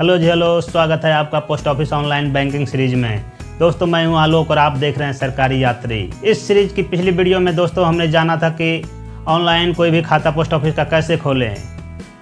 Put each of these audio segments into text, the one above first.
hello जी hello स्वागत है आपका post office online banking series में दोस्तों मैं हूं आलोक और आप देख रहे हैं सरकारी यात्री इस सीरीज की पिछली वीडियो में दोस्तों हमने जाना था कि ऑनलाइन कोई भी खाता पोस्ट ऑफिस का कैसे खोलें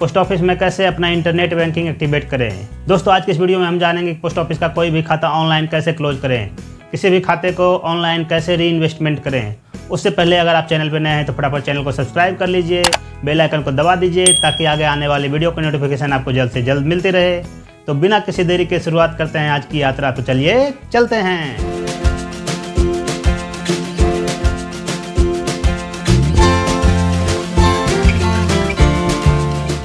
पोस्ट ऑफिस में कैसे अपना इंटरनेट बैंकिंग एक्टिवेट करें दोस्तों आज की इस वीडियो में हम जानेंगे कि पोस्ट ऑफिस का कोई भी खाता ऑनलाइन कैसे क्लोज करें किसी भी खाते को ऑनलाइन कैसे री इन्वेस्टमेंट करें उससे पहले अगर आप चैनल पर नए हैं तो फटाफट चैनल को सब्सक्राइब कर लीजिए बेल आइकन को दबा दीजिए ताकि आगे आने वाली वीडियो का नोटिफिकेशन आपको जल्द से जल्द मिलती रहे तो बिना किसी देरी के शुरुआत करते हैं आज की यात्रा तो चलिए चलते हैं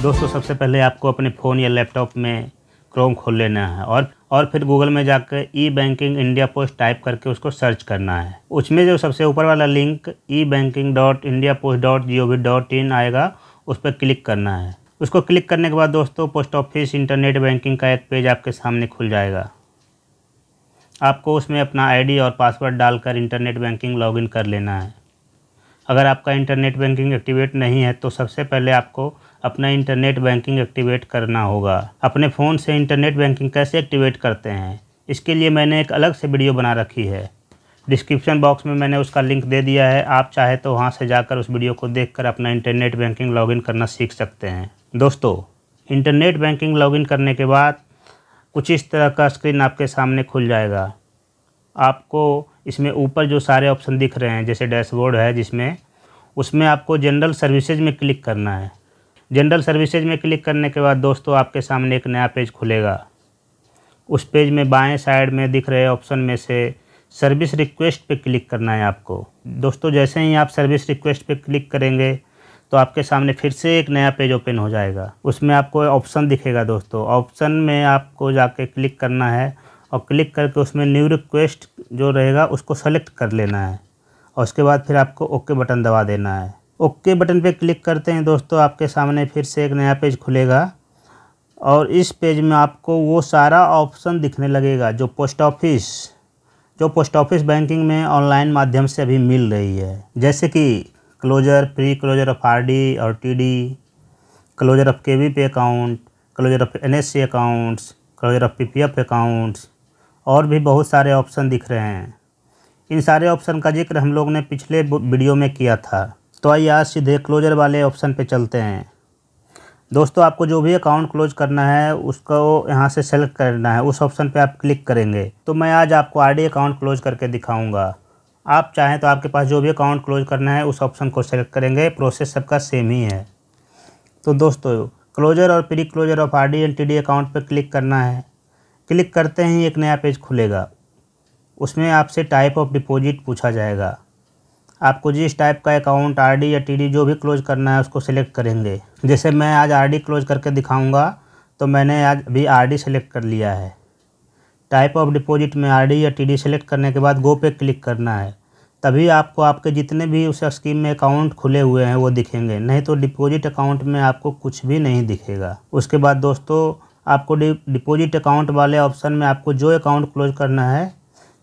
दोस्तों सबसे पहले आपको अपने फ़ोन या लैपटॉप में क्रोम खोल लेना है और और फिर गूगल में जाकर E banking India post type करके उसको सर्च करना है उसमें जो सबसे ऊपर वाला link E banking dot India post dot G O V dot in आएगा उस पर क्लिक करना है उसको क्लिक करने के बाद दोस्तों पोस्ट ऑफिस इंटरनेट बैंकिंग का एक पेज आपके सामने खुल जाएगा आपको उसमें अपना आईडी और पासवर्ड डालकर इंटरनेट बैंकिंग लॉगिन कर लेना है अगर आपका इंटरनेट बैंकिंग एक्टिवेट नहीं है तो सबसे पहले आपको अपना इंटरनेट बैंकिंग एक्टिवेट करना होगा अपने फ़ोन से इंटरनेट बैंकिंग कैसे एक्टिवेट करते हैं इसके लिए मैंने एक अलग से वीडियो बना रखी है डिस्क्रिप्शन बॉक्स में मैंने उसका लिंक दे दिया है आप चाहे तो वहाँ से जाकर उस वीडियो को देखकर अपना इंटरनेट बैंकिंग लॉगिन करना सीख सकते हैं दोस्तों इंटरनेट बैंकिंग लॉगिन करने के बाद कुछ इस तरह का स्क्रीन आपके सामने खुल जाएगा आपको इसमें ऊपर जो सारे ऑप्शन दिख रहे हैं जैसे डैशबोर्ड है जिसमें उसमें आपको जनरल सर्विसेज में क्लिक करना है जनरल सर्विसेज में क्लिक करने के बाद दोस्तों आपके सामने एक नया पेज खुलेगा उस पेज में बाएं साइड में दिख रहे ऑप्शन में से सर्विस रिक्वेस्ट पे क्लिक करना है आपको दोस्तों जैसे ही आप सर्विस रिक्वेस्ट पे क्लिक करेंगे तो आपके सामने फिर से एक नया पेज ओपन हो जाएगा उसमें आपको ऑप्शन दिखेगा दोस्तों ऑप्शन में आपको जाके क्लिक करना है और क्लिक करके उसमें न्यू रिक्वेस्ट जो रहेगा उसको सेलेक्ट कर लेना है और उसके बाद फिर आपको ओके बटन दबा देना है ओके बटन पर क्लिक करते हैं दोस्तों आपके सामने फिर से एक नया पेज खुलेगा और इस पेज में आपको वो सारा ऑप्शन दिखने लगेगा जो पोस्ट ऑफिस जो पोस्ट ऑफिस बैंकिंग में ऑनलाइन माध्यम से अभी मिल रही है जैसे कि closure pre closure of R D और T D closure of K V P account closure of N S C accounts closure of P P F accounts और भी बहुत सारे ऑप्शन दिख रहे हैं इन सारे ऑप्शन का जिक्र हम लोग ने पिछले वीडियो में किया था तो आइए आज सीधे क्लोजर वाले ऑप्शन पे चलते हैं दोस्तों आपको जो भी अकाउंट क्लोज करना है उसको यहाँ से सेलेक्ट करना है उस ऑप्शन पे आप क्लिक करेंगे तो मैं आज आपको आरडी अकाउंट क्लोज करके दिखाऊंगा आप चाहें तो आपके पास जो भी अकाउंट क्लोज करना है उस ऑप्शन को सेलेक्ट करेंगे प्रोसेस सबका सेम ही है तो दोस्तों क्लोजर और pre closure of R D and T D account पर क्लिक करना है क्लिक करते ही एक नया पेज खुलेगा उसमें आपसे टाइप ऑफ डिपोजिट पूछा जाएगा आपको जिस टाइप का अकाउंट आरडी या टीडी जो भी क्लोज करना है उसको सिलेक्ट करेंगे जैसे मैं आज आरडी क्लोज करके दिखाऊंगा तो मैंने आज भी आरडी सेलेक्ट कर लिया है टाइप ऑफ डिपॉजिट में आरडी या टीडी सेलेक्ट करने के बाद गो पे क्लिक करना है तभी आपको आपके जितने भी उस स्कीम में अकाउंट खुले हुए हैं वो दिखेंगे नहीं तो डिपॉजिट अकाउंट में आपको कुछ भी नहीं दिखेगा उसके बाद दोस्तों आपको डिपॉजिट अकाउंट वाले ऑप्शन में आपको जो अकाउंट क्लोज करना है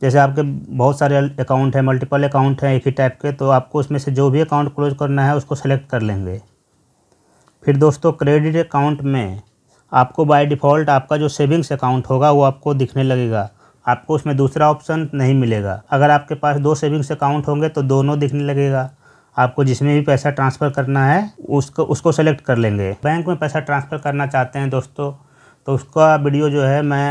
जैसे आपके बहुत सारे अकाउंट हैं मल्टीपल अकाउंट हैं एक ही टाइप के तो आपको उसमें से जो भी अकाउंट क्लोज करना है उसको सेलेक्ट कर लेंगे फिर दोस्तों क्रेडिट अकाउंट में आपको बाय डिफ़ॉल्ट आपका जो सेविंग्स अकाउंट होगा वो आपको दिखने लगेगा आपको उसमें दूसरा ऑप्शन नहीं मिलेगा अगर आपके पास दो सेविंग्स अकाउंट होंगे तो दोनों दिखने लगेगा आपको जिसमें भी पैसा ट्रांसफ़र करना है उसको उसको सेलेक्ट कर लेंगे बैंक में पैसा ट्रांसफ़र करना चाहते हैं दोस्तों तो उसका वीडियो जो है मैं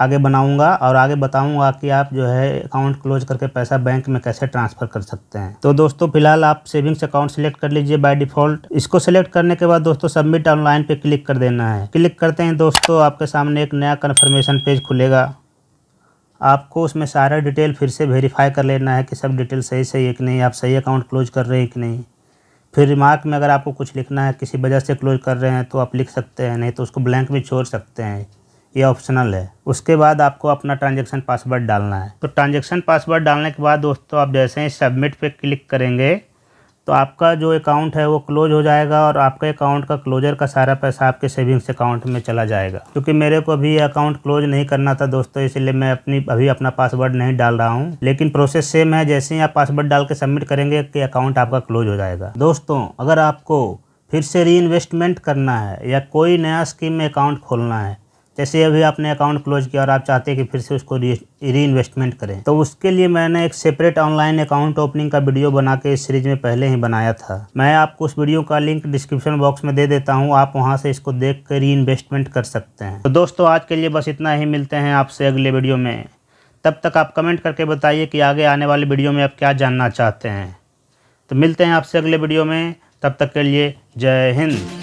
आगे बनाऊंगा और आगे बताऊंगा कि आप जो है अकाउंट क्लोज करके पैसा बैंक में कैसे ट्रांसफ़र कर सकते हैं तो दोस्तों फिलहाल आप सेविंग्स अकाउंट सेलेक्ट कर लीजिए बाय डिफ़ॉल्ट इसको सेलेक्ट करने के बाद दोस्तों सबमिट ऑनलाइन पे क्लिक कर देना है क्लिक करते हैं दोस्तों आपके सामने एक नया कन्फर्मेशन पेज खुलेगा आपको उसमें सारा डिटेल फिर से वेरीफाई कर लेना है कि सब डिटेल सही सही है कि नहीं आप सही अकाउंट क्लोज कर रहे हैं कि नहीं फिर रिमार्क में अगर आपको कुछ लिखना है किसी वजह से क्लोज कर रहे हैं तो आप लिख सकते हैं नहीं तो उसको ब्लैंक में छोड़ सकते हैं ये ऑप्शनल है उसके बाद आपको अपना ट्रांजेक्शन पासवर्ड डालना है तो ट्रांजेक्शन पासवर्ड डालने के बाद दोस्तों आप जैसे ही सबमिट पर क्लिक करेंगे तो आपका जो अकाउंट है वो क्लोज हो जाएगा और आपके अकाउंट का क्लोजर का सारा पैसा आपके सेविंग्स अकाउंट में चला जाएगा क्योंकि मेरे को अभी अकाउंट क्लोज नहीं करना था दोस्तों इसलिए मैं अपनी अभी अपना पासवर्ड नहीं डाल रहा हूँ लेकिन प्रोसेस सेम है जैसे ही आप पासवर्ड डाल के सबमिट करेंगे कि अकाउंट आपका क्लोज हो जाएगा दोस्तों अगर आपको फिर से री करना है या कोई नया स्कीम में अकाउंट खोलना है जैसे अभी आपने अकाउंट क्लोज किया और आप चाहते हैं कि फिर से उसको री इन्वेस्टमेंट करें तो उसके लिए मैंने एक सेपरेट ऑनलाइन अकाउंट ओपनिंग का वीडियो बना के इस सीरीज में पहले ही बनाया था मैं आपको उस वीडियो का लिंक डिस्क्रिप्शन बॉक्स में दे देता हूँ आप वहाँ से इसको देख कर री इन्वेस्टमेंट कर सकते हैं तो दोस्तों आज के लिए बस इतना ही मिलते हैं आपसे अगले वीडियो में तब तक आप कमेंट करके बताइए कि आगे आने वाले वीडियो में आप क्या जानना चाहते हैं तो मिलते हैं आपसे अगले वीडियो में तब तक के लिए जय हिंद